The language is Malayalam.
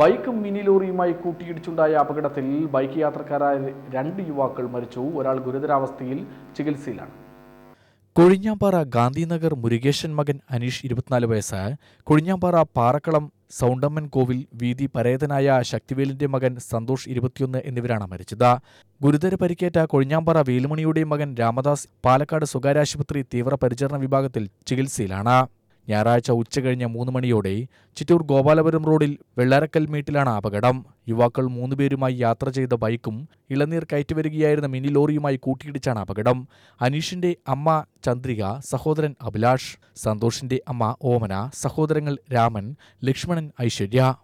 ബൈക്കും മിനി ലോറിയുമായി കൂട്ടിയിടിച്ചുണ്ടായ അപകടത്തിൽ ബൈക്ക് യാത്രക്കാരായ രണ്ട് യുവാക്കൾ മരിച്ചു ഒരാൾ ഗുരുതരാവസ്ഥയിൽ ചികിത്സയിലാണ് കൊഴിഞ്ഞാമ്പാറ ഗാന്ധിനഗർ മുരുകേശൻ മകൻ അനീഷ് ഇരുപത്തിനാല് വയസ്സ് കൊഴിഞ്ഞാമ്പാറ പാറക്കളം സൗണ്ടമ്മൻ കോവിൽ വീതി പരേതനായ ശക്തിവേലിന്റെ മകൻ സന്തോഷ് ഇരുപത്തിയൊന്ന് എന്നിവരാണ് മരിച്ചത് ഗുരുതര പരിക്കേറ്റ കൊഴിഞ്ഞാമ്പാറ വേലുമണിയുടെ മകൻ രാമദാസ് പാലക്കാട് സ്വകാര്യ ആശുപത്രി തീവ്രപരിചരണ വിഭാഗത്തിൽ ചികിത്സയിലാണ് ഞായറാഴ്ച കഴിഞ്ഞ മൂന്ന് മണിയോടെ ചിറ്റൂർ ഗോപാലപുരം റോഡിൽ വെള്ളരക്കൽ മീട്ടിലാണ് അപകടം യുവാക്കൾ മൂന്നുപേരുമായി യാത്ര ചെയ്ത ബൈക്കും ഇളനീർ കയറ്റിവരികയായിരുന്ന മിനി ലോറിയുമായി കൂട്ടിയിടിച്ചാണ് അപകടം അനീഷിന്റെ അമ്മ ചന്ദ്രിക സഹോദരൻ അഭിലാഷ് സന്തോഷിന്റെ അമ്മ ഓമന സഹോദരങ്ങൾ രാമൻ ലക്ഷ്മണൻ ഐശ്വര്യ